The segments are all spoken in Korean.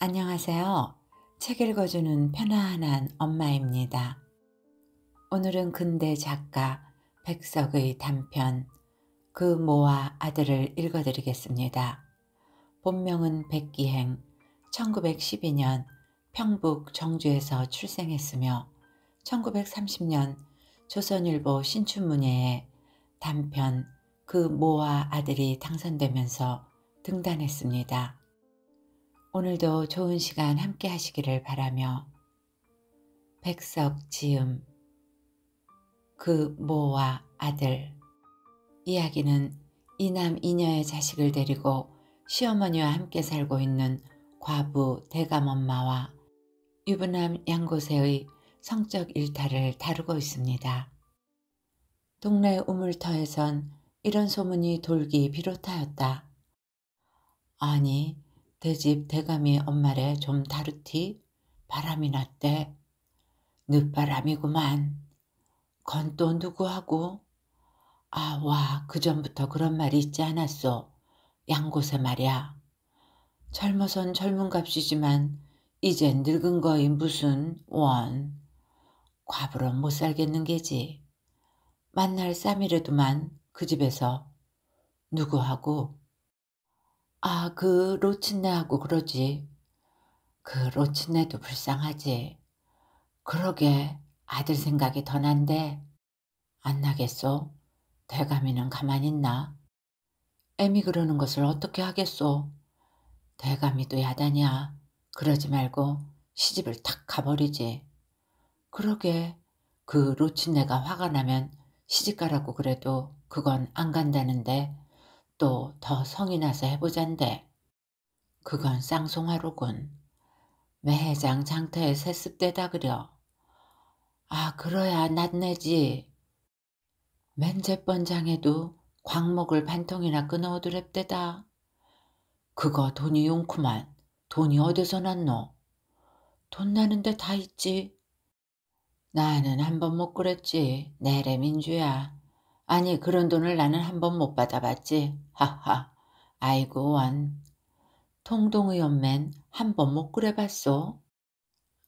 안녕하세요. 책 읽어주는 편안한 엄마입니다. 오늘은 근대 작가 백석의 단편 그 모아 아들을 읽어드리겠습니다. 본명은 백기행 1912년 평북 정주에서 출생했으며 1930년 조선일보 신춘문예에 단편 그 모와 아들이 당선되면서 등단했습니다. 오늘도 좋은 시간 함께 하시기를 바라며 백석 지음 그 모와 아들 이야기는 이남 이녀의 자식을 데리고 시어머니와 함께 살고 있는 과부 대감엄마와 유부남 양곳의 성적 일탈을 다루고 있습니다. 동네 우물터에선 이런 소문이 돌기 비롯하였다. 아니, 대집 대감이 엄마래 좀다루티 바람이 났대. 늦바람이구만. 건 또 누구하고? 아, 와, 그전부터 그런 말이 있지 않았소. 양곳세 말이야. 젊어선 젊은 값이지만 이제 늙은 거인 무슨 원 과부로 못 살겠는 게지. 만날 쌈이라도만 그 집에서 누구하고 아 그 로친네하고 그러지. 그 로친네도 불쌍하지. 그러게 아들 생각이 더 난데 안 나겠소. 대감이는 가만 있나. 애미 그러는 것을 어떻게 하겠소. 대감이도 야단이야. 그러지 말고 시집을 탁 가버리지. 그러게 그 로친네가 화가 나면 시집가라고 그래도 그건 안 간다는데 또 더 성이 나서 해보잔데. 그건 쌍송하로군. 매해장 장터에 세습되다 그려. 아 그러야 낫내지. 맨제번장에도 광목을 반통이나 끊어오드랩대다. 그거 돈이 용쿠만. 돈이 어디서 났노? 돈 나는데 다 있지. 나는 한 번 못 그랬지. 내래 민주야. 아니 그런 돈을 나는 한 번 못 받아봤지. 하하. 아이고 원. 통동의원맨 한 번못 그래봤소.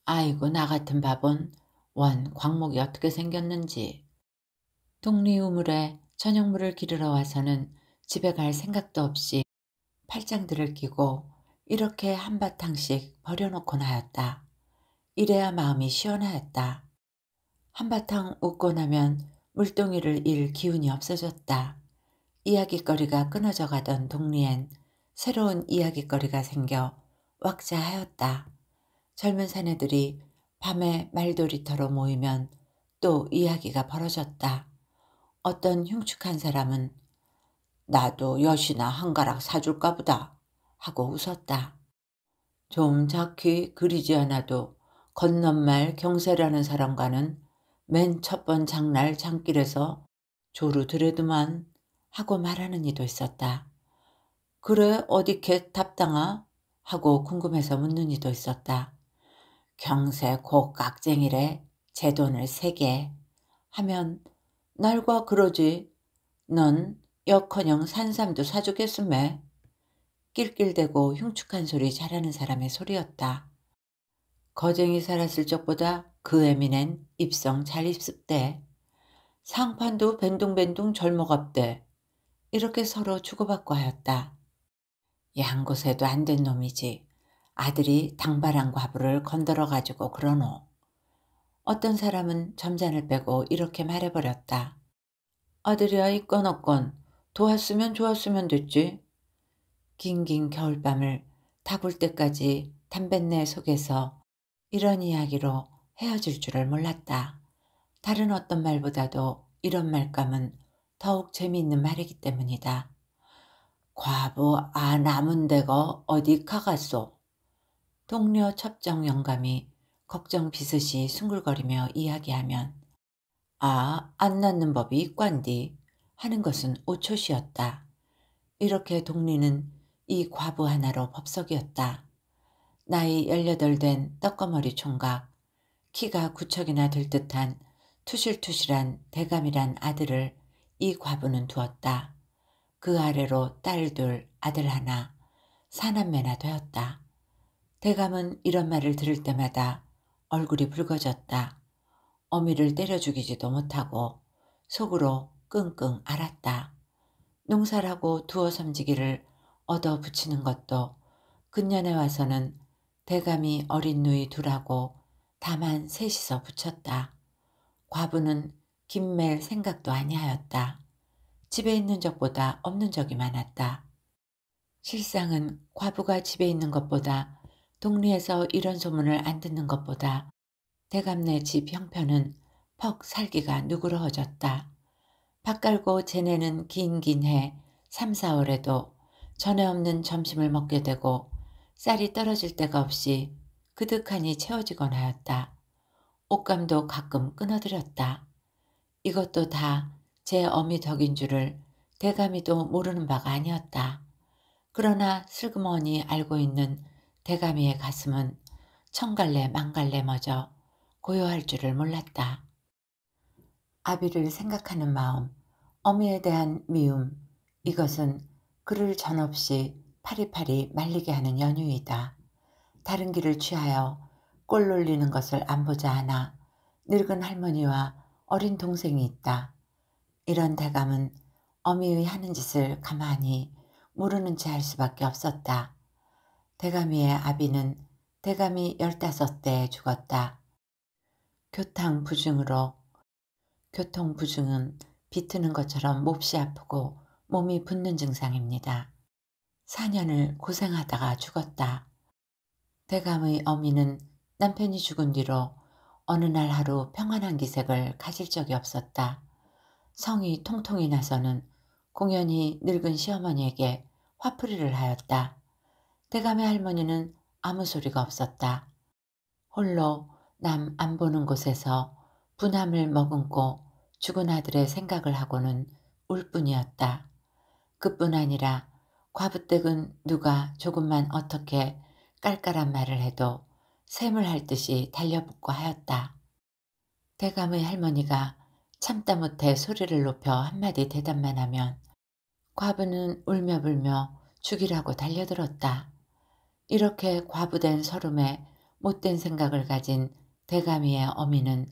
아이고 나 같은 밥은 원 광목이 어떻게 생겼는지. 독리우물에 저녁물을 기르러 와서는 집에 갈 생각도 없이 팔짱들을 끼고 이렇게 한바탕씩 버려놓곤 하였다. 이래야 마음이 시원하였다. 한바탕 웃고 나면 물동이를 일 기운이 없어졌다. 이야기거리가 끊어져 가던 동리엔 새로운 이야기거리가 생겨 왁자하였다. 젊은 사내들이 밤에 말돌이터로 모이면 또 이야기가 벌어졌다. 어떤 흉측한 사람은 나도 여시나 한 가락 사줄까 보다 하고 웃었다. 좀 작히 그리지 않아도 건넌말 경세라는 사람과는 맨 첫 번 장날 장길에서 조루 드에도만 하고 말하는 이도 있었다. 그래 어디켓 답당아? 하고 궁금해서 묻는 이도 있었다. 경세 곧 깍쟁이래 제 돈을 세게 하면 날과 그러지 넌 여커녕 산삼도 사주겠음에 낄낄대고 흉측한 소리 잘하는 사람의 소리였다. 거쟁이 살았을 적보다 그 애미는 입성 잘 입습대. 상판도 벤둥벤둥절목없대 이렇게 서로 주고받고 하였다. 양곳에도안 된 놈이지. 아들이 당발한 과부를 건들어 가지고 그러노. 어떤 사람은 점잔을 빼고 이렇게 말해버렸다. 아들이야 있건 없건 도왔으면 좋았으면 됐지. 긴긴 겨울밤을 타볼 때까지 담뱃내 속에서 이런 이야기로 헤어질 줄을 몰랐다. 다른 어떤 말보다도 이런 말감은 더욱 재미있는 말이기 때문이다. 과부 아 남은데거 어디 가갔소? 동료 첩정 영감이 걱정 비슷이 숭글거리며 이야기하면 아, 안 낳는 법이 있 관디 하는 것은 오초시였다. 이렇게 동리는 이 과부 하나로 법석이었다. 나이 18된 떡거머리 총각, 키가 구척이나 될 듯한 투실투실한 대감이란 아들을 이 과부는 두었다. 그 아래로 딸 둘, 아들 하나, 사남매나 되었다. 대감은 이런 말을 들을 때마다 얼굴이 붉어졌다. 어미를 때려 죽이지도 못하고 속으로 끙끙 앓았다. 농사라고 두어 섬지기를 얻어 붙이는 것도 근년에 와서는 대감이 어린 누이 두라고 다만 셋이서 붙였다. 과부는 김멜 생각도 아니하였다. 집에 있는 적보다 없는 적이 많았다. 실상은 과부가 집에 있는 것보다 동리에서 이런 소문을 안 듣는 것보다 대감네 집 형편은 퍽 살기가 누그러워졌다. 밭 갈고 재내는 긴긴해 3, 4월에도 전에 없는 점심을 먹게 되고 쌀이 떨어질 데가 없이 그득하니 채워지곤 하였다. 옷감도 가끔 끊어들였다. 이것도 다 제 어미 덕인 줄을 대감이도 모르는 바가 아니었다. 그러나 슬그머니 알고 있는 대감이의 가슴은 천갈래 망갈래머저 고요할 줄을 몰랐다. 아비를 생각하는 마음, 어미에 대한 미움, 이것은 그를 전없이 파리파리 말리게 하는 연유이다. 다른 길을 취하여 꼴 놀리는 것을 안 보자 하나 늙은 할머니와 어린 동생이 있다. 이런 대감은 어미의 하는 짓을 가만히 모르는 채 할 수밖에 없었다. 대감이의 아비는 대감이 열다섯 대에 죽었다. 교탕 부증으로 교통 부증은 비트는 것처럼 몹시 아프고 몸이 붓는 증상입니다. 4년을 고생하다가 죽었다. 대감의 어미는 남편이 죽은 뒤로 어느 날 하루 평안한 기색을 가질 적이 없었다. 성이 통통이 나서는 공연히 늙은 시어머니에게 화풀이를 하였다. 대감의 할머니는 아무 소리가 없었다. 홀로 남 안 보는 곳에서 분함을 머금고 죽은 아들의 생각을 하고는 울 뿐이었다. 그뿐 아니라 과부댁은 누가 조금만 어떻게 깔깔한 말을 해도 샘을 할 듯이 달려붙고 하였다. 대감의 할머니가 참다 못해 소리를 높여 한마디 대답만 하면 과부는 울며불며 죽이라고 달려들었다. 이렇게 과부된 서름에 못된 생각을 가진 대감이의 어미는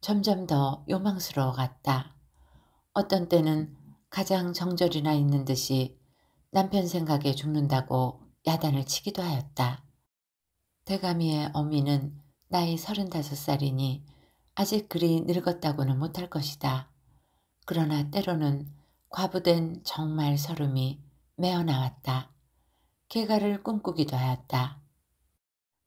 점점 더 요망스러워갔다. 어떤 때는 가장 정절이나 있는 듯이 남편 생각에 죽는다고 야단을 치기도 하였다. 대감이의 어미는 나이 35살이니 아직 그리 늙었다고는 못할 것이다. 그러나 때로는 과부된 정말 서름이 매어 나왔다. 개가를 꿈꾸기도 하였다.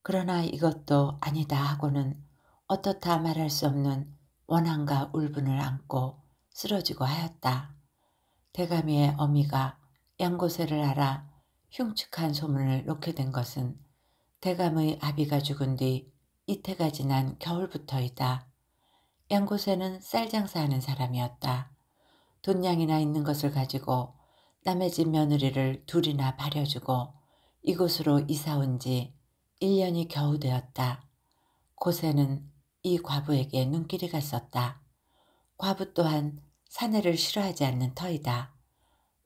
그러나 이것도 아니다 하고는 어떻다 말할 수 없는 원한과 울분을 안고 쓰러지고 하였다. 대감의 어미가 양고세를 알아 흉측한 소문을 놓게 된 것은 대감의 아비가 죽은 뒤 이태가 지난 겨울부터이다. 양고세는 쌀 장사하는 사람이었다. 돈양이나 있는 것을 가지고 남의 집 며느리를 둘이나 바려주고 이곳으로 이사온 지 1년이 겨우 되었다. 고세는 이 과부에게 눈길이 갔었다. 과부 또한 사내를 싫어하지 않는 터이다.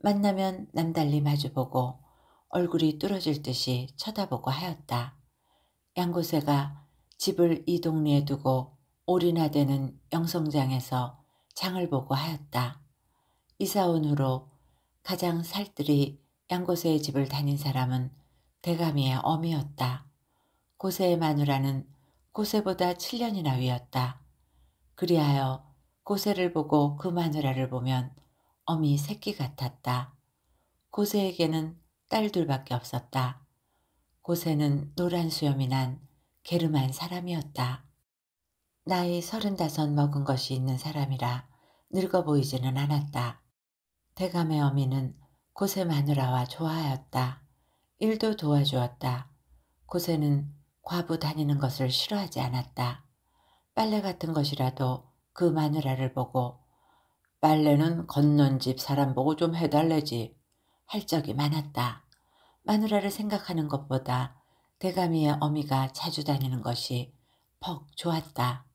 만나면 남달리 마주보고 얼굴이 뚫어질 듯이 쳐다보고 하였다. 양고새가 집을 이 동리에 두고 오리나 되는 영성장에서 장을 보고 하였다. 이사온 후로 가장 살뜰히 양고새의 집을 다닌 사람은 대감이의 어미였다. 고새의 마누라는 고새보다 7년이나 위였다. 그리하여 고세를 보고 그 마누라를 보면 어미 새끼 같았다. 고세에게는 딸 둘밖에 없었다. 고세는 노란 수염이 난 게르만 사람이었다. 나이 서른다섯 먹은 것이 있는 사람이라 늙어 보이지는 않았다. 대감의 어미는 고세 마누라와 좋아하였다. 일도 도와주었다. 고세는 과부 다니는 것을 싫어하지 않았다. 빨래 같은 것이라도 그 마누라를 보고 빨래는 건넌 집 사람 보고 좀 해달래지 할 적이 많았다. 마누라를 생각하는 것보다 대감이의 어미가 자주 다니는 것이 퍽 좋았다.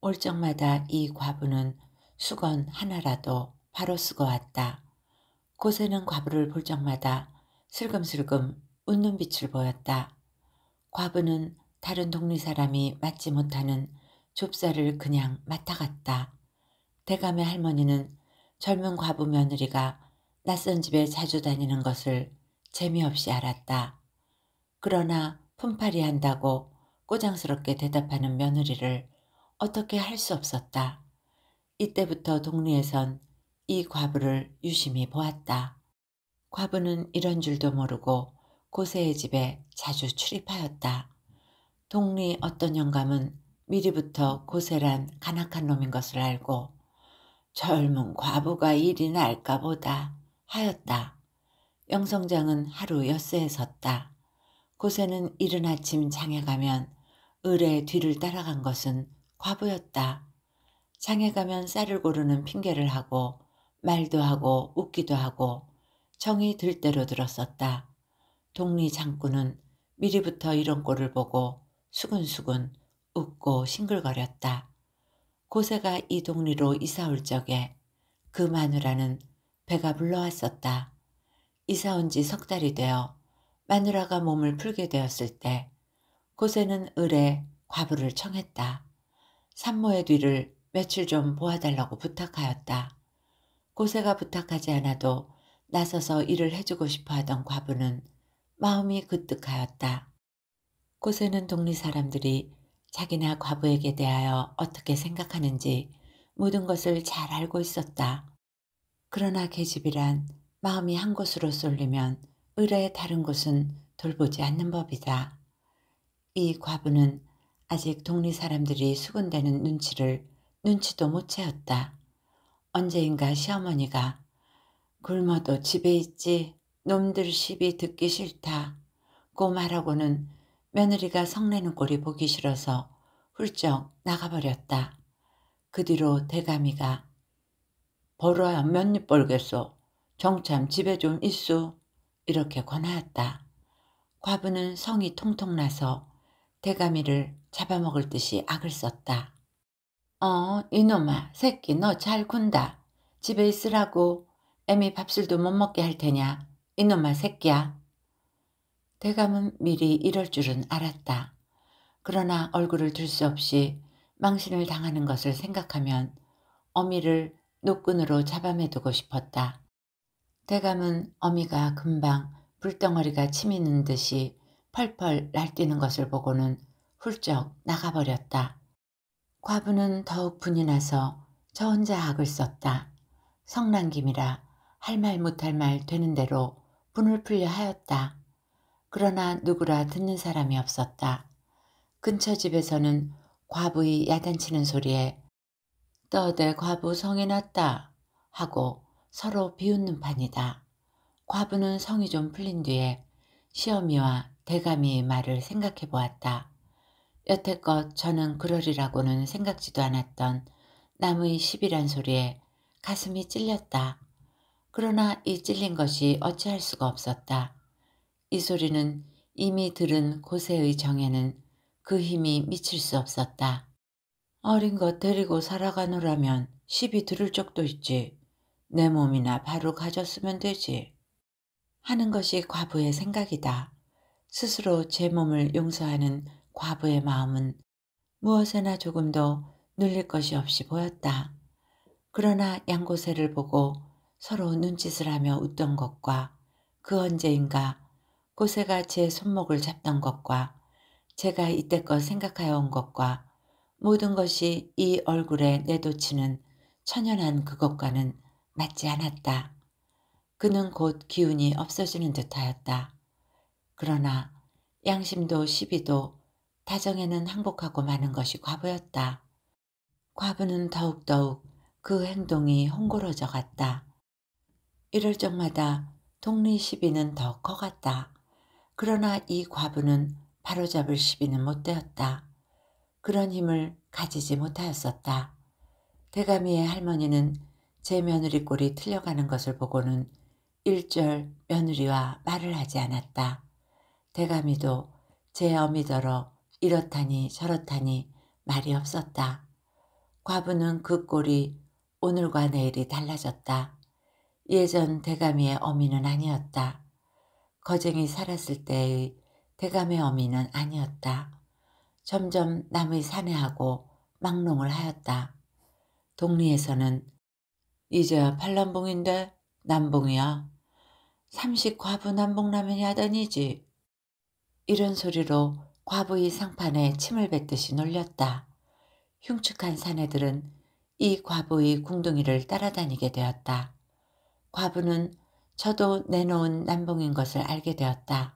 올 적마다 이 과부는 수건 하나라도 바로 쓰고 왔다. 고세는 과부를 볼 적마다 슬금슬금 웃는 빛을 보였다. 과부는 다른 동네 사람이 맞지 못하는 좁쌀을 그냥 맡아갔다. 대감의 할머니는 젊은 과부 며느리가 낯선 집에 자주 다니는 것을 재미없이 알았다. 그러나 품팔이 한다고 꼬장스럽게 대답하는 며느리를 어떻게 할 수 없었다. 이때부터 동리에선 이 과부를 유심히 보았다. 과부는 이런 줄도 모르고 고세의 집에 자주 출입하였다. 동리 어떤 영감은 미리부터 고세란 간악한 놈인 것을 알고 젊은 과부가 일이 날까 보다 하였다. 영성장은 하루 엿새에 섰다. 고세는 이른 아침 장에 가면 을의 뒤를 따라간 것은 과부였다. 장에 가면 쌀을 고르는 핑계를 하고 말도 하고 웃기도 하고 정이 들 대로 들었었다. 동리 장군은 미리부터 이런 꼴을 보고 수근수근 웃고 싱글거렸다. 고세가 이 동리로 이사올 적에 그 마누라는 배가 불러왔었다. 이사온 지 석 달이 되어 마누라가 몸을 풀게 되었을 때 고세는 을에 과부를 청했다. 산모의 뒤를 며칠 좀 보아달라고 부탁하였다. 고세가 부탁하지 않아도 나서서 일을 해주고 싶어 하던 과부는 마음이 그득하였다 고세는 동리 사람들이 자기나 과부에게 대하여 어떻게 생각하는지 모든 것을 잘 알고 있었다. 그러나 계집이란 마음이 한 곳으로 쏠리면 의뢰의 다른 곳은 돌보지 않는 법이다. 이 과부는 아직 동리 사람들이 수군대는 눈치를 눈치도 못 채웠다. 언제인가 시어머니가 굶어도 집에 있지 놈들 시비 듣기 싫다. 고말하고는 며느리가 성내는 꼴이 보기 싫어서 훌쩍 나가버렸다. 그 뒤로 대가미가 벌어야 몇입 벌겠소. 정참 집에 좀있소 이렇게 권하였다. 과부는 성이 통통 나서 대가미를 잡아먹을 듯이 악을 썼다. 어 이놈아 새끼 너 잘 군다. 집에 있으라고 애미 밥술도 못 먹게 할 테냐. 이놈아 새끼야. 대감은 미리 이럴 줄은 알았다. 그러나 얼굴을 들 수 없이 망신을 당하는 것을 생각하면 어미를 노끈으로 잡아매두고 싶었다. 대감은 어미가 금방 불덩어리가 치미는 듯이 펄펄 날뛰는 것을 보고는 훌쩍 나가버렸다. 과부는 더욱 분이 나서 저 혼자 악을 썼다. 성난김이라 할 말 못할 말 되는 대로 분을 풀려 하였다. 그러나 누구라 듣는 사람이 없었다. 근처 집에서는 과부의 야단치는 소리에 떠들 과부 성이 났다 하고 서로 비웃는 판이다. 과부는 성이 좀 풀린 뒤에 시어미와 대감이의 말을 생각해 보았다. 여태껏 저는 그러리라고는 생각지도 않았던 나무의 십이란 소리에 가슴이 찔렸다. 그러나 이 찔린 것이 어찌할 수가 없었다. 이 소리는 이미 들은 고세의 정에는 그 힘이 미칠 수 없었다. 어린 것 데리고 살아가노라면 시비 들을 적도 있지. 내 몸이나 바로 가졌으면 되지. 하는 것이 과부의 생각이다. 스스로 제 몸을 용서하는 과부의 마음은 무엇에나 조금도 눌릴 것이 없이 보였다. 그러나 양고새를 보고 서로 눈짓을 하며 웃던 것과 그 언제인가 호세가 제 손목을 잡던 것과 제가 이때껏 생각하여 온 것과 모든 것이 이 얼굴에 내도치는 천연한 그것과는 맞지 않았다. 그는 곧 기운이 없어지는 듯하였다. 그러나 양심도 시비도 다정에는 항복하고 마는 것이 과부였다. 과부는 더욱더욱 그 행동이 홍고러져 갔다. 이럴 적마다 독립 시비는 더 커갔다. 그러나 이 과부는 바로잡을 시비는 못되었다. 그런 힘을 가지지 못하였었다. 대감이의 할머니는 제 며느리 꼴이 틀려가는 것을 보고는 일절 며느리와 말을 하지 않았다. 대감이도 제 어미더러 이렇다니 저렇다니 말이 없었다. 과부는 그 꼴이 오늘과 내일이 달라졌다. 예전 대감이의 어미는 아니었다. 거쟁이 살았을 때의 대감의 어미는 아니었다. 점점 남의 사내하고 막농을 하였다. 동리에서는 이제야 팔남봉인데 남봉이야. 삼식 과부 남봉라면이 하더니지. 이런 소리로 과부의 상판에 침을 뱉듯이 놀렸다. 흉측한 사내들은 이 과부의 궁둥이를 따라다니게 되었다. 과부는 저도 내놓은 남봉인 것을 알게 되었다.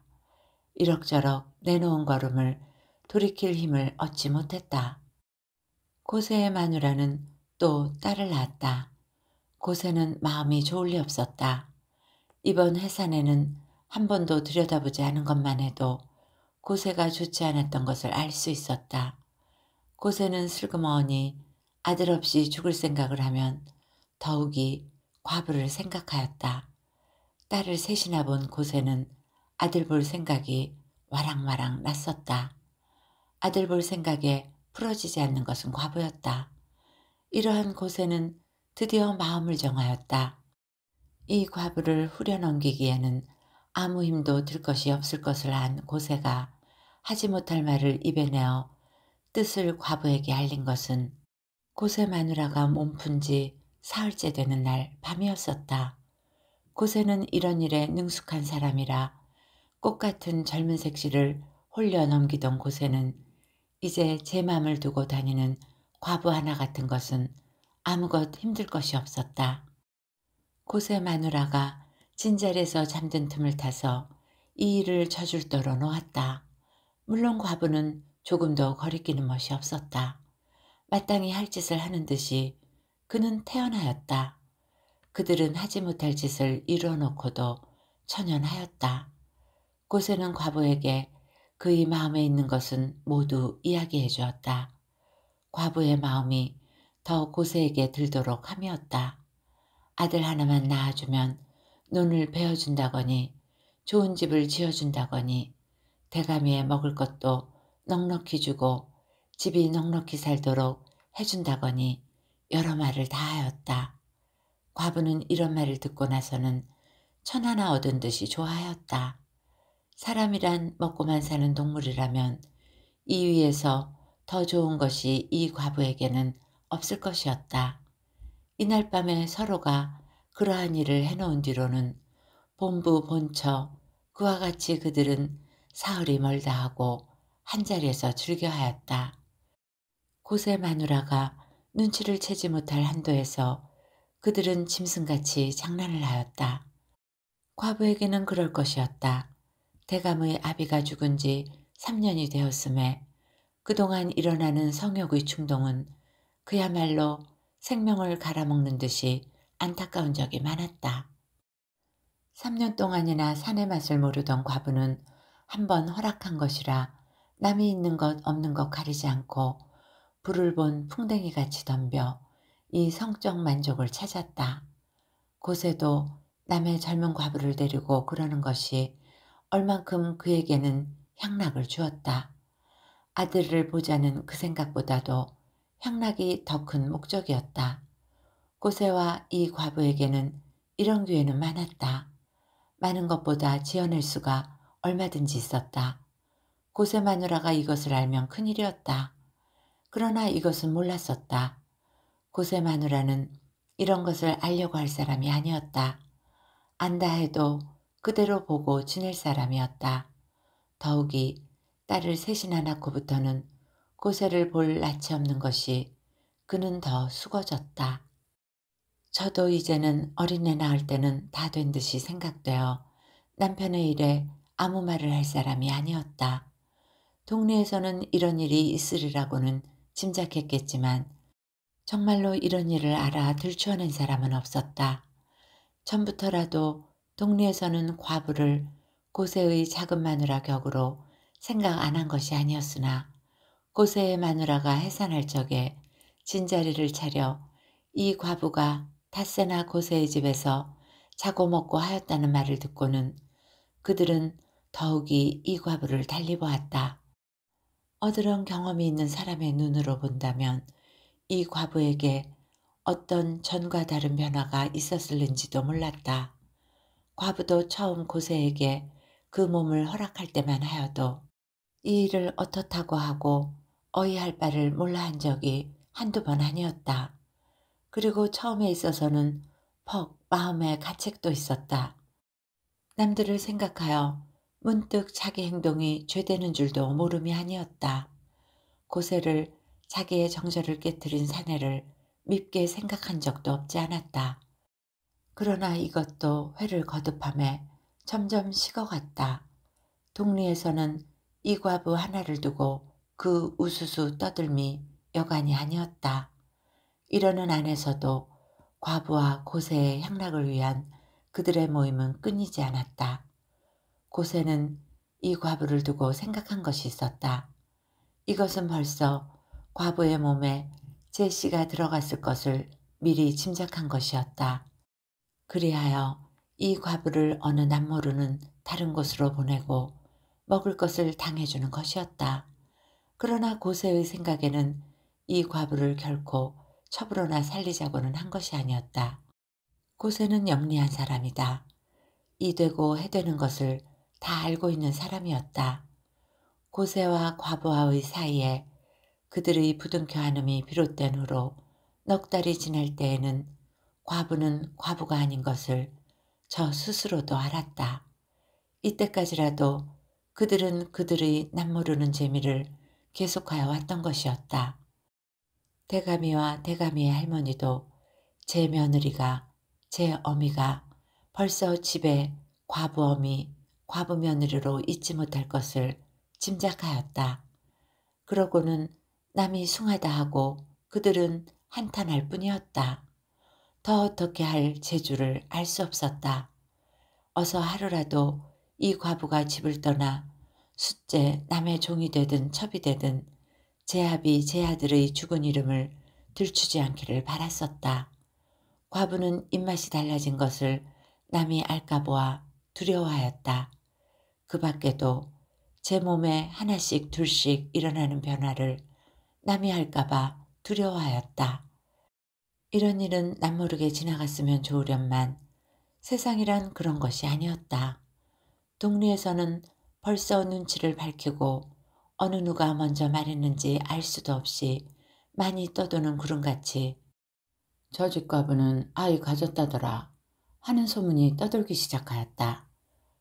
이럭저럭 내놓은 걸음을 돌이킬 힘을 얻지 못했다. 고세의 마누라는 또 딸을 낳았다. 고세는 마음이 좋을 리 없었다. 이번 해산에는 한 번도 들여다보지 않은 것만 해도 고세가 좋지 않았던 것을 알 수 있었다. 고세는 슬그머니 아들 없이 죽을 생각을 하면 더욱이 과부를 생각하였다. 딸을 셋이나 본 고세는 아들 볼 생각이 와랑와랑 났었다. 아들 볼 생각에 풀어지지 않는 것은 과부였다. 이러한 고세는 드디어 마음을 정하였다. 이 과부를 후려넘기기에는 아무 힘도 들 것이 없을 것을 안 고세가 하지 못할 말을 입에 내어 뜻을 과부에게 알린 것은 고세 마누라가 몸 푼 지 사흘째 되는 날 밤이었었다. 고세는 이런 일에 능숙한 사람이라 꽃 같은 젊은 색시를 홀려 넘기던 고세는 이제 제 맘을 두고 다니는 과부 하나 같은 것은 아무것 힘들 것이 없었다. 고세 마누라가 진자리에서 잠든 틈을 타서 이 일을 저줄 도로 놓았다. 물론 과부는 조금도 거리끼는 멋이 없었다. 마땅히 할 짓을 하는 듯이 그는 태어나였다. 그들은 하지 못할 짓을 이루어놓고도 천연하였다. 고세는 과부에게 그의 마음에 있는 것은 모두 이야기해 주었다. 과부의 마음이 더 고세에게 들도록 함이었다. 아들 하나만 낳아주면 눈을 베어준다거니 좋은 집을 지어준다거니 대감이에 먹을 것도 넉넉히 주고 집이 넉넉히 살도록 해준다거니 여러 말을 다 하였다. 과부는 이런 말을 듣고 나서는 천하나 얻은 듯이 좋아하였다. 사람이란 먹고만 사는 동물이라면 이 위에서 더 좋은 것이 이 과부에게는 없을 것이었다. 이날 밤에 서로가 그러한 일을 해놓은 뒤로는 본부 본처 그와 같이 그들은 사흘이 멀다 하고 한자리에서 즐겨하였다. 고세 마누라가 눈치를 채지 못할 한도에서 그들은 짐승같이 장난을 하였다. 과부에게는 그럴 것이었다. 대감의 아비가 죽은 지 3년이 되었음에 그동안 일어나는 성욕의 충동은 그야말로 생명을 갈아먹는 듯이 안타까운 적이 많았다. 3년 동안이나 산의 맛을 모르던 과부는 한 번 허락한 것이라 남이 있는 것 없는 것 가리지 않고 불을 본 풍뎅이같이 덤벼 이 성적 만족을 찾았다. 곳에도 남의 젊은 과부를 데리고 그러는 것이 얼만큼 그에게는 향락을 주었다. 아들을 보자는 그 생각보다도 향락이 더 큰 목적이었다. 고세와 이 과부에게는 이런 기회는 많았다. 많은 것보다 지어낼 수가 얼마든지 있었다. 고세 마누라가 이것을 알면 큰일이었다. 그러나 이것은 몰랐었다. 고세 마누라는 이런 것을 알려고 할 사람이 아니었다. 안다 해도 그대로 보고 지낼 사람이었다. 더욱이 딸을 셋이나 낳고부터는 고세를 볼 낯이 없는 것이 그는 더 수거졌다. 저도 이제는 어린애 낳을 때는 다 된 듯이 생각되어 남편의 일에 아무 말을 할 사람이 아니었다. 동네에서는 이런 일이 있으리라고는 짐작했겠지만 정말로 이런 일을 알아 들추어낸 사람은 없었다. 처음부터라도 동네에서는 과부를 고세의 작은 마누라 격으로 생각 안 한 것이 아니었으나 고세의 마누라가 해산할 적에 진자리를 차려 이 과부가 닷새나 고세의 집에서 자고 먹고 하였다는 말을 듣고는 그들은 더욱이 이 과부를 달리 보았다. 어드런 경험이 있는 사람의 눈으로 본다면 이 과부에게 어떤 전과 다른 변화가 있었을는지도 몰랐다. 과부도 처음 고세에게 그 몸을 허락할 때만 하여도 이 일을 어떻다고 하고 어이할 바를 몰라 한 적이 한두 번 아니었다. 그리고 처음에 있어서는 퍽마음의 가책도 있었다. 남들을 생각하여 문득 자기 행동이 죄되는 줄도 모름이 아니었다. 고세를 자기의 정절을 깨뜨린 사내를 밉게 생각한 적도 없지 않았다. 그러나 이것도 회를 거듭함에 점점 식어갔다. 동리에서는 이과부 하나를 두고 그 우수수 떠들미 여간이 아니었다. 이러는 안에서도 과부와 고세의 향락을 위한 그들의 모임은 끊이지 않았다. 고세는 이 과부를 두고 생각한 것이 있었다. 이것은 벌써 과부의 몸에 제시가 들어갔을 것을 미리 짐작한 것이었다. 그리하여 이 과부를 어느 남모르는 다른 곳으로 보내고 먹을 것을 당해주는 것이었다. 그러나 고세의 생각에는 이 과부를 결코 처부로나 살리자고는 한 것이 아니었다. 고세는 영리한 사람이다. 이되고 해되는 것을 다 알고 있는 사람이었다. 고세와 과부와의 사이에 그들의 부둥켜 안음이 비롯된 후로 넉 달이 지날 때에는 과부는 과부가 아닌 것을 저 스스로도 알았다. 이때까지라도 그들은 그들의 남모르는 재미를 계속하여 왔던 것이었다. 대감이와 대감이의 할머니도 제 며느리가 제 어미가 벌써 집에 과부 어미 과부 며느리로 잊지 못할 것을 짐작하였다. 그러고는 남이 숭하다 하고 그들은 한탄할 뿐이었다. 더 어떻게 할 재주를 알 수 없었다. 어서 하루라도 이 과부가 집을 떠나 숫째 남의 종이 되든 첩이 되든 제 아비 제 아들의 죽은 이름을 들추지 않기를 바랐었다. 과부는 입맛이 달라진 것을 남이 알까 보아 두려워하였다. 그 밖에도 제 몸에 하나씩 둘씩 일어나는 변화를 남이 할까봐 두려워하였다. 이런 일은 남모르게 지나갔으면 좋으련만 세상이란 그런 것이 아니었다. 동리에서는 벌써 눈치를 밝히고 어느 누가 먼저 말했는지 알 수도 없이 많이 떠도는 구름같이 저 집과부는 아이 가졌다더라 하는 소문이 떠돌기 시작하였다.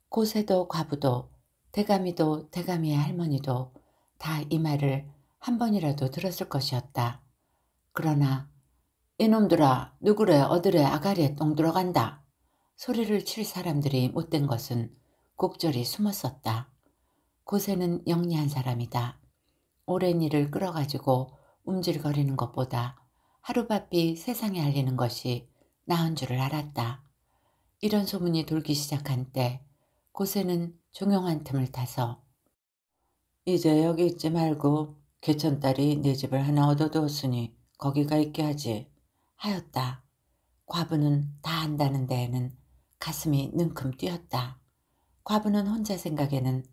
고세도 과부도 대감이도 대감이의 할머니도 다 이 말을 한 번이라도 들었을 것이었다. 그러나 이놈들아 누구래 어디래 아가리에 똥 들어간다. 소리를 칠 사람들이 못된 것은 곡절이 숨었었다. 고세는 영리한 사람이다. 오랜 일을 끌어가지고 움찔거리는 것보다 하루바삐 세상에 알리는 것이 나은 줄을 알았다. 이런 소문이 돌기 시작한 때 고세는 종용한 틈을 타서 이제 여기 있지 말고 개천딸이내 집을 하나 얻어두었으니 거기가 있게 하지 하였다. 과부는 다 안다는 데에는 가슴이 능큼 뛰었다. 과부는 혼자 생각에는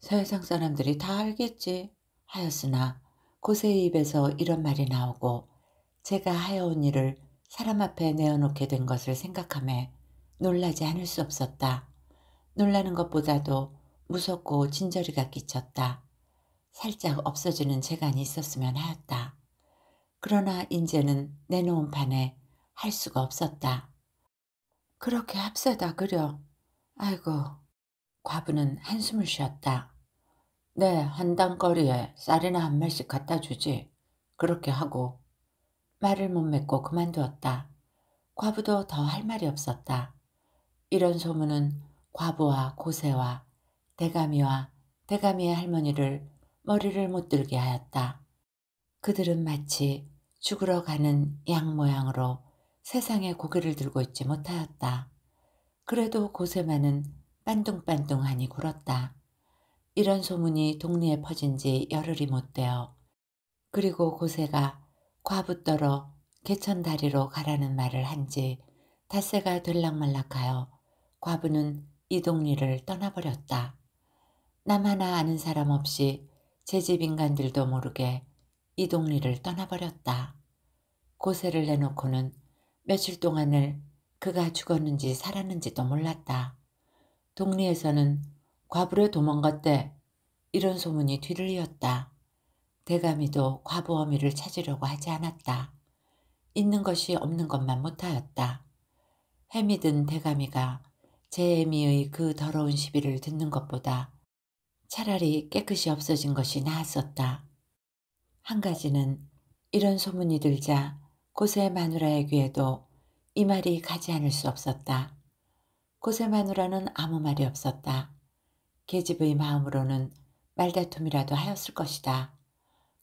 세상 사람들이 다 알겠지 하였으나 고세의 입에서 이런 말이 나오고 제가 하여온 일을 사람 앞에 내어놓게 된 것을 생각함에 놀라지 않을 수 없었다. 놀라는 것보다도 무섭고 진저리가 끼쳤다. 살짝 없어지는 재간이 있었으면 하였다. 그러나 인제는 내놓은 판에 할 수가 없었다. 그렇게 합세다 그려. 아이고. 과부는 한숨을 쉬었다. 네, 한 단거리에 쌀이나 한 말씩 갖다 주지. 그렇게 하고. 말을 못 맺고 그만두었다. 과부도 더 할 말이 없었다. 이런 소문은 과부와 고세와 대감이와 대감이의 할머니를 머리를 못 들게 하였다. 그들은 마치 죽으러 가는 양 모양으로 세상에 고개를 들고 있지 못하였다. 그래도 고세만은 빤둥빤둥하니 굴었다. 이런 소문이 동네에 퍼진 지 열흘이 못 되어 그리고 고세가 과부떨어 개천다리로 가라는 말을 한 지 닷새가 들락말락하여 과부는 이 동리를 떠나버렸다. 남 하나 아는 사람 없이 제집 인간들도 모르게 이 동리를 떠나버렸다. 고세를 내놓고는 며칠 동안을 그가 죽었는지 살았는지도 몰랐다. 동리에서는 과부를 도망갔대 이런 소문이 뒤를 이었다. 대감이도 과부 어미를 찾으려고 하지 않았다. 있는 것이 없는 것만 못하였다. 해미든 대감이가 제애미의 그 더러운 시비를 듣는 것보다 차라리 깨끗이 없어진 것이 나았었다. 한 가지는 이런 소문이 들자 고세 마누라의 귀에도 이 말이 가지 않을 수 없었다. 고세 마누라는 아무 말이 없었다. 계집의 마음으로는 말다툼이라도 하였을 것이다.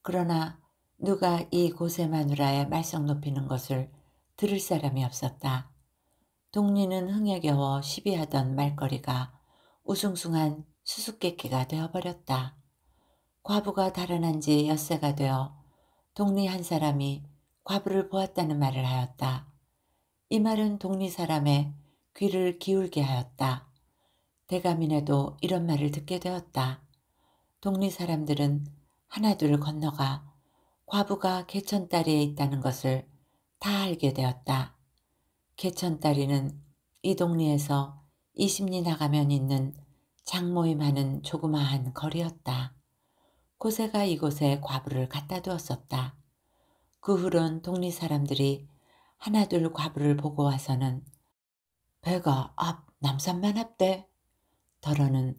그러나 누가 이 고세 마누라의 말썽 높이는 것을 들을 사람이 없었다. 동리는 흥에 겨워 시비하던 말거리가 우숭숭한 수수께끼가 되어버렸다. 과부가 달아난 지 엿새가 되어 동리 한 사람이 과부를 보았다는 말을 하였다. 이 말은 동리 사람의 귀를 기울게 하였다. 대가민에도 이런 말을 듣게 되었다. 동리 사람들은 하나둘 건너가 과부가 개천다리에 있다는 것을 다 알게 되었다. 개천다리는 이 동리에서 20리 나가면 있는 장모의 마는 조그마한 거리였다. 고세가 이곳에 과부를 갖다 두었었다. 그 후론 동리 사람들이 하나둘 과부를 보고 와서는 배가 앞 남산만 앞대. 더러는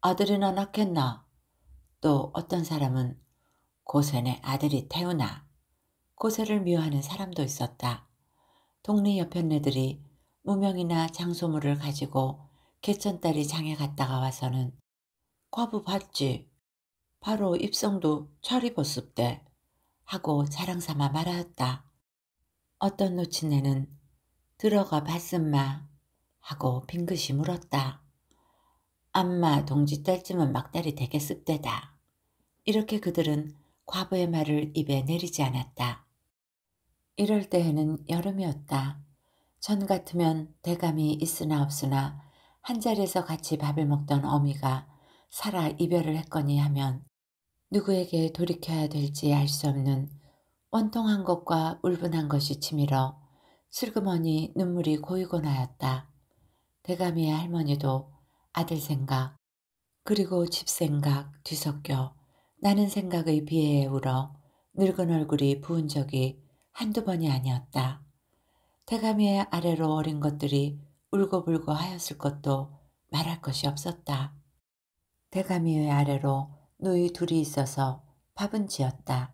아들이나 낳겠나. 또 어떤 사람은 고세네 아들이 태우나. 고세를 미워하는 사람도 있었다. 동리 옆편네들이 무명이나 장소물을 가지고 개천딸이 장에 갔다가 와서는 과부 봤지? 바로 입성도 차리보습대 하고 자랑삼아 말하였다. 어떤 노친네는 들어가 봤음마 하고 빙긋이 물었다. 암마 동지 딸쯤은 막달이 되겠습대다. 이렇게 그들은 과부의 말을 입에 내리지 않았다. 이럴 때에는 여름이었다. 전 같으면 대감이 있으나 없으나 한 자리에서 같이 밥을 먹던 어미가 살아 이별을 했거니 하면 누구에게 돌이켜야 될지 알 수 없는 원통한 것과 울분한 것이 치밀어 슬그머니 눈물이 고이곤 하였다. 대감이의 할머니도 아들 생각 그리고 집 생각 뒤섞여 나는 생각의 비애에 울어 늙은 얼굴이 부은 적이 한두 번이 아니었다. 대감이의 아래로 어린 것들이 울고불고 하였을 것도 말할 것이 없었다. 대가미의 아래로 누이 둘이 있어서 밥은 지었다.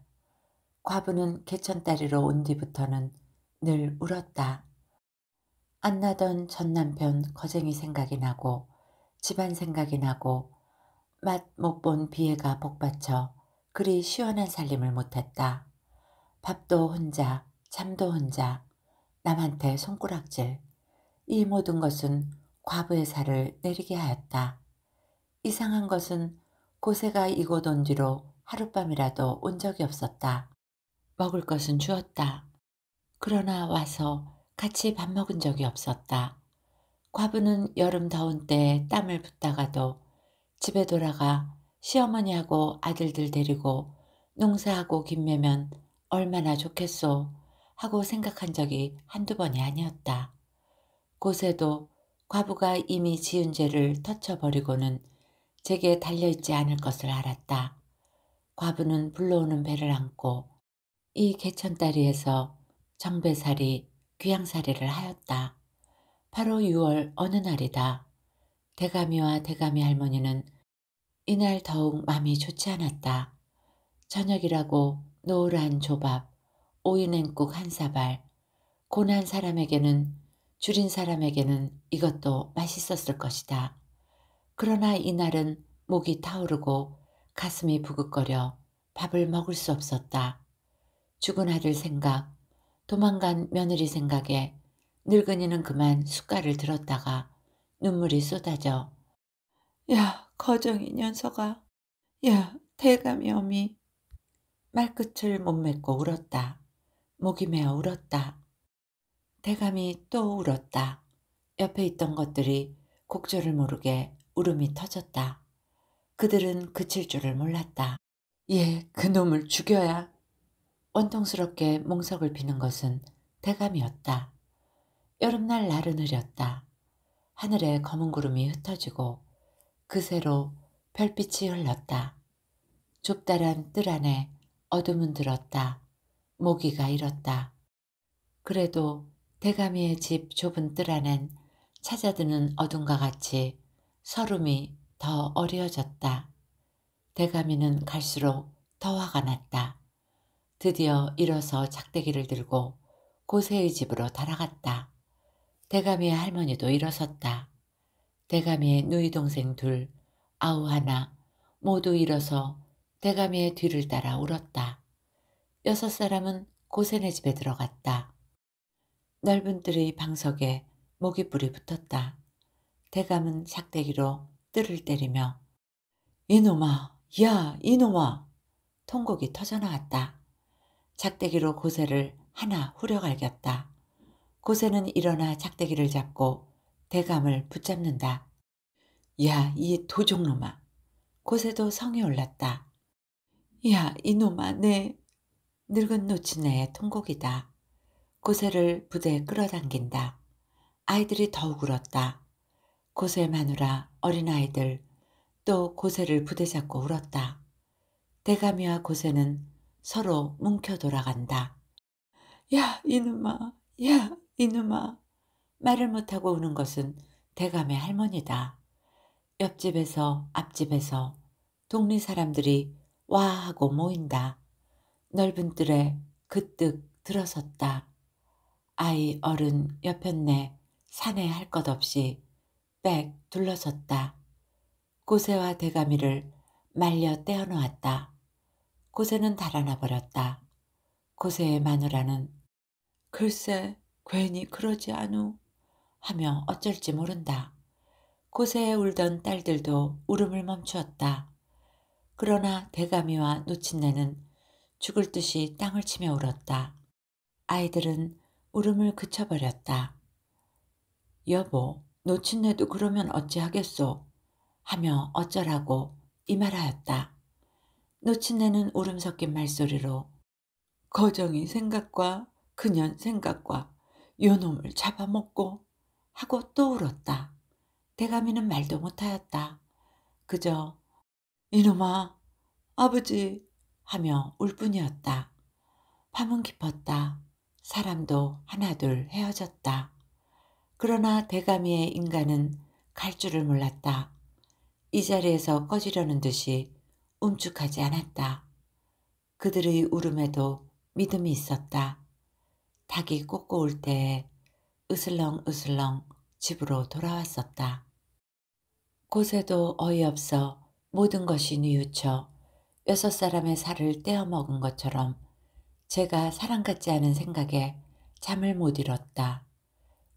과부는 개천다리로 온 뒤부터는 늘 울었다. 안 나던 전 남편 거쟁이 생각이 나고 집안 생각이 나고 맛 못 본 비애가 복받쳐 그리 시원한 살림을 못했다. 밥도 혼자 잠도 혼자 남한테 손가락질 이 모든 것은 과부의 살을 내리게 하였다. 이상한 것은 고세가 이곳 온 뒤로 하룻밤이라도 온 적이 없었다. 먹을 것은 주었다. 그러나 와서 같이 밥 먹은 적이 없었다. 과부는 여름 더운 때에 땀을 붓다가도 집에 돌아가 시어머니하고 아들들 데리고 농사하고 김매면 얼마나 좋겠소 하고 생각한 적이 한두 번이 아니었다. 곳에도 과부가 이미 지은 죄를 터쳐버리고는 제게 달려있지 않을 것을 알았다. 과부는 불러오는 배를 안고 이 개천다리에서 정배살이 귀양살이를 하였다. 바로 6월 어느 날이다. 대감이와 대감이 할머니는 이날 더욱 마음이 좋지 않았다. 저녁이라고 노란 조밥, 오이냉국 한 사발, 고난 사람에게는 줄인 사람에게는 이것도 맛있었을 것이다. 그러나 이날은 목이 타오르고 가슴이 부긋거려 밥을 먹을 수 없었다. 죽은 아들 생각, 도망간 며느리 생각에 늙은이는 그만 숟갈을 들었다가 눈물이 쏟아져 야 거정이 녀석아 야 대감이 어미 말끝을 못 맺고 울었다. 목이 메어 울었다. 대감이 또 울었다. 옆에 있던 것들이 곡조를 모르게 울음이 터졌다. 그들은 그칠 줄을 몰랐다. 예, 그놈을 죽여야. 원통스럽게 몽석을 피는 것은 대감이었다. 여름날 날은 흐렸다. 하늘에 검은 구름이 흩어지고 그새로 별빛이 흘렀다. 좁다란 뜰 안에 어둠은 들었다. 모기가 일었다. 그래도 대감이의 집 좁은 뜰 안엔 찾아드는 어둠과 같이 설움이 더 어려워졌다. 대감이는 갈수록 더 화가 났다. 드디어 일어서 작대기를 들고 고세의 집으로 달아갔다. 대감이의 할머니도 일어섰다. 대감이의 누이 동생 둘, 아우 하나 모두 일어서 대감이의 뒤를 따라 울었다. 여섯 사람은 고세네 집에 들어갔다. 넓은 뜰의 방석에 모기불이 붙었다. 대감은 작대기로 뜰을 때리며 이놈아 야 이놈아 통곡이 터져나왔다. 작대기로 고세를 하나 후려갈겼다. 고세는 일어나 작대기를 잡고 대감을 붙잡는다. 야 이 도적놈아 고세도 성이 올랐다. 야 이놈아 내 늙은 노친네의 통곡이다. 고세를 부대에 끌어당긴다. 아이들이 더욱 울었다. 고세 마누라 어린아이들 또 고세를 부대잡고 울었다. 대가미와 고세는 서로 뭉켜 돌아간다. 야 이놈아 야 이놈아 말을 못하고 우는 것은 대감의 할머니다. 옆집에서 앞집에서 동네 사람들이 와 하고 모인다. 넓은 뜰에 그뜩 들어섰다. 아이 어른 옆에내 산에 할 것 없이 빽 둘러섰다. 고세와 대가미를 말려 떼어놓았다. 고세는 달아나 버렸다. 고세의 마누라는 글쎄 괜히 그러지 않우 하며 어쩔지 모른다. 고세에 울던 딸들도 울음을 멈추었다. 그러나 대가미와 노친네는 죽을 듯이 땅을 치며 울었다. 아이들은 울음을 그쳐버렸다. 여보, 노친네도 그러면 어찌하겠소? 하며 어쩌라고 이 말하였다. 노친네는 울음 섞인 말소리로 거정이 생각과 그년 생각과 요놈을 잡아먹고 하고 또 울었다. 대감이는 말도 못하였다. 그저 이놈아 아버지 하며 울 뿐이었다. 밤은 깊었다. 사람도 하나둘 헤어졌다. 그러나 대가미의 인간은 갈 줄을 몰랐다. 이 자리에서 꺼지려는 듯이 움축하지 않았다. 그들의 울음에도 믿음이 있었다. 닭이 꼬꼬울 때에 으슬렁으슬렁 집으로 돌아왔었다. 곳에도 어이없어 모든 것이 뉘우쳐 여섯 사람의 살을 떼어먹은 것처럼 제가 사람 같지 않은 생각에 잠을 못잃었다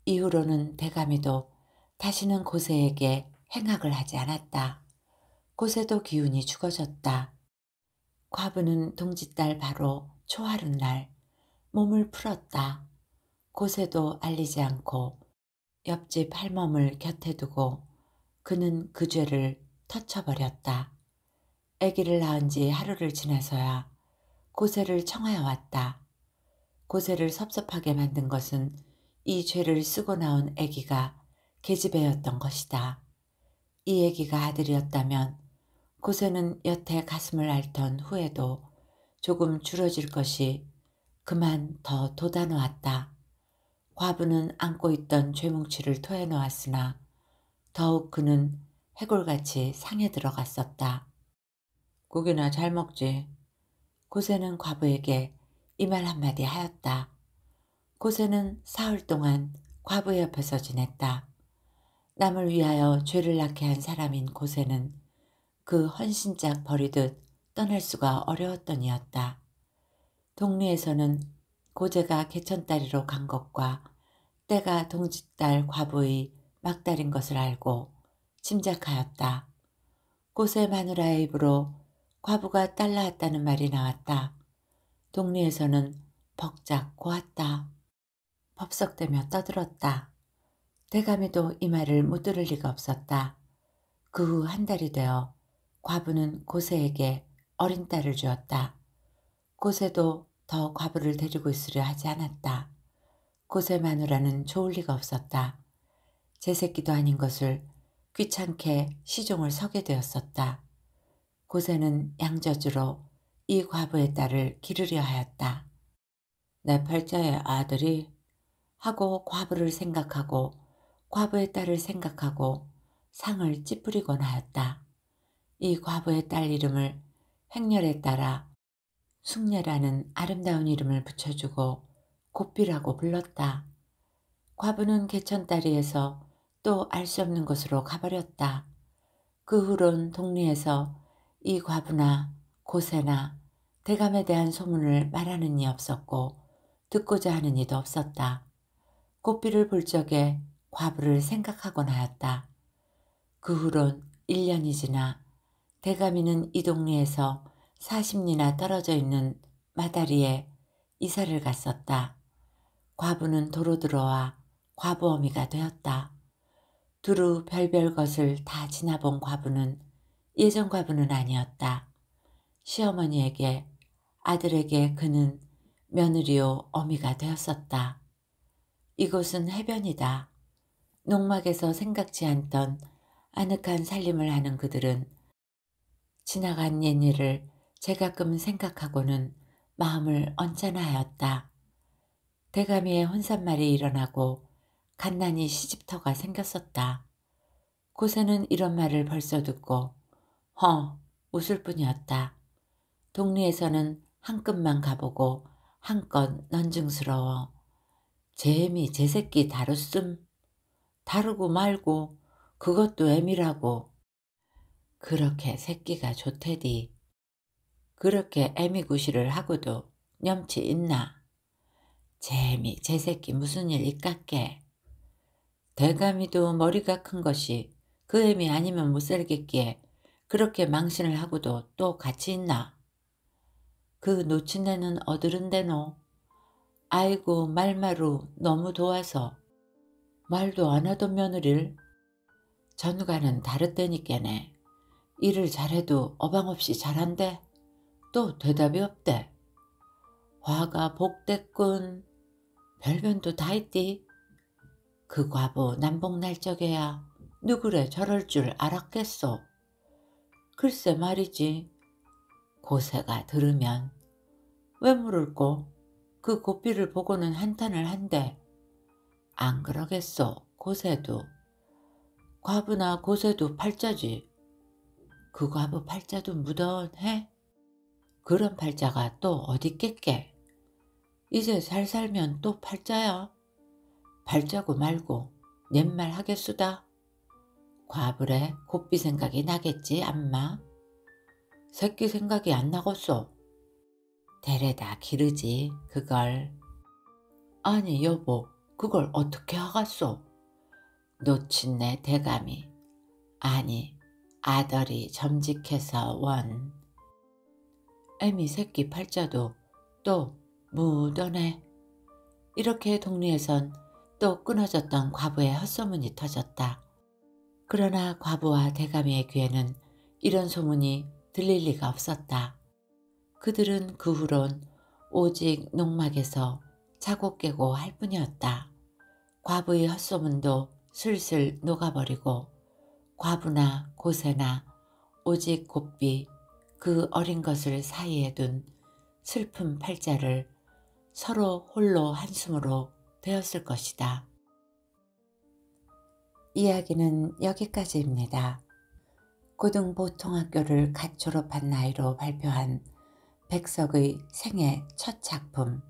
이후로는 대감이도 다시는 고세에게 행악을 하지 않았다. 고세도 기운이 죽어졌다. 과부는 동짓달 바로 초하른 날 몸을 풀었다. 고세도 알리지 않고 옆집 할멈을 곁에 두고 그는 그 죄를 터쳐버렸다. 아기를 낳은 지 하루를 지나서야 고세를 청하여 왔다. 고세를 섭섭하게 만든 것은 이 죄를 쓰고 나온 애기가 계집애였던 것이다. 이애기가 아들이었다면 고세는 여태 가슴을 앓던 후에도 조금 줄어질 것이 그만 더 돋아놓았다. 과부는 안고 있던 죄뭉치를 토해놓았으나 더욱 그는 해골같이 상에 들어갔었다. 고이나잘 먹지. 고세는 과부에게 이 말 한마디 하였다. 고세는 사흘 동안 과부 옆에서 지냈다. 남을 위하여 죄를 낳게 한 사람인 고세는 그 헌신짝 버리듯 떠날 수가 어려웠더니였다. 동리에서는 고제가 개천다리로 간 것과 때가 동짓딸 과부의 막달인 것을 알고 짐작하였다. 고세 마누라의 입으로 과부가 딸라왔다는 말이 나왔다. 동네에서는 벅작 고았다 법석대며 떠들었다. 대감이도이 말을 못 들을 리가 없었다. 그 후 한 달이 되어 과부는 고세에게 어린 딸을 주었다. 고세도 더 과부를 데리고 있으려 하지 않았다. 고세 마누라는 좋을 리가 없었다. 제 새끼도 아닌 것을 귀찮게 시종을 서게 되었었다. 고세는 양저주로 이 과부의 딸을 기르려 하였다. 내 네 팔자의 아들이 하고 과부를 생각하고 과부의 딸을 생각하고 상을 찌푸리곤 하였다. 이 과부의 딸 이름을 행렬에 따라 숙녀라는 아름다운 이름을 붙여주고 곱비라고 불렀다. 과부는 개천다리에서 또 알 수 없는 곳으로 가버렸다. 그 후론 동리에서 이 과부나 고세나 대감에 대한 소문을 말하는 이 없었고 듣고자 하는 이도 없었다. 꽃비를 볼 적에 과부를 생각하곤 하였다. 그 후론 1년이 지나 대감이는 이 동네에서 40리나 떨어져 있는 마다리에 이사를 갔었다. 과부는 도로 들어와 과부어미가 되었다. 두루 별별 것을 다 지나본 과부는 예전 과부는 아니었다. 시어머니에게 아들에게 그는 며느리요 어미가 되었었다. 이곳은 해변이다. 농막에서 생각지 않던 아늑한 살림을 하는 그들은 지나간 옛 일을 제가끔 생각하고는 마음을 언짢아하였다. 대감이의 혼잣말이 일어나고 간난이 시집터가 생겼었다. 고새는 이런 말을 벌써 듣고 허 어, 웃을 뿐이었다. 동리에서는 한 끈만 가보고 한껏 넌증스러워. 재미 재 새끼 다루음다루고 말고 그것도 애미라고. 그렇게 새끼가 좋대디 그렇게 애미구실을 하고도 염치 있나. 재미 재 새끼 무슨 일 이깎게. 대감이도 머리가 큰 것이 그 애미 아니면 못 살겠기에 그렇게 망신을 하고도 또 같이 있나? 그 노친네는 어드른데노? 아이고 말마루 너무 도와서 말도 안 하던 며느릴 전가는 우다르다니께네 일을 잘해도 어방없이 잘한대 또 대답이 없대 화가 복대꾼 별변도 다 있디 그 과보 남복날 적에야 누구래 저럴 줄 알았겠소 글쎄 말이지. 고새가 들으면 왜 물을꼬? 그 고삐를 보고는 한탄을 한대. 안 그러겠소 고새도. 과부나 고새도 팔자지. 그 과부 팔자도 무던해? 그런 팔자가 또 어딨겠게? 이제 살 살면 또 팔자야? 팔자고 말고 냇말 하겠수다. 과불에 고삐 생각이 나겠지 암마. 새끼 생각이 안 나겠소. 데려다 기르지 그걸. 아니 여보 그걸 어떻게 하겠소. 놓친네 대감이. 아니 아들이 점직해서 원. 애미 새끼 팔자도 또 무던해. 이렇게 동리에선 또 끊어졌던 과부의 헛소문이 터졌다. 그러나 과부와 대감의 귀에는 이런 소문이 들릴 리가 없었다. 그들은 그 후론 오직 농막에서 자고 깨고 할 뿐이었다. 과부의 헛소문도 슬슬 녹아버리고 과부나 고세나 오직 곱비 그 어린 것을 사이에 둔 슬픈 팔자를 서로 홀로 한숨으로 되었을 것이다. 이야기는 여기까지입니다. 고등보통학교를 갓 졸업한 나이로 발표한 백석의 생애 첫 작품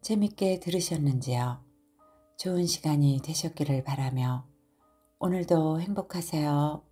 재밌게 들으셨는지요? 좋은 시간이 되셨기를 바라며 오늘도 행복하세요.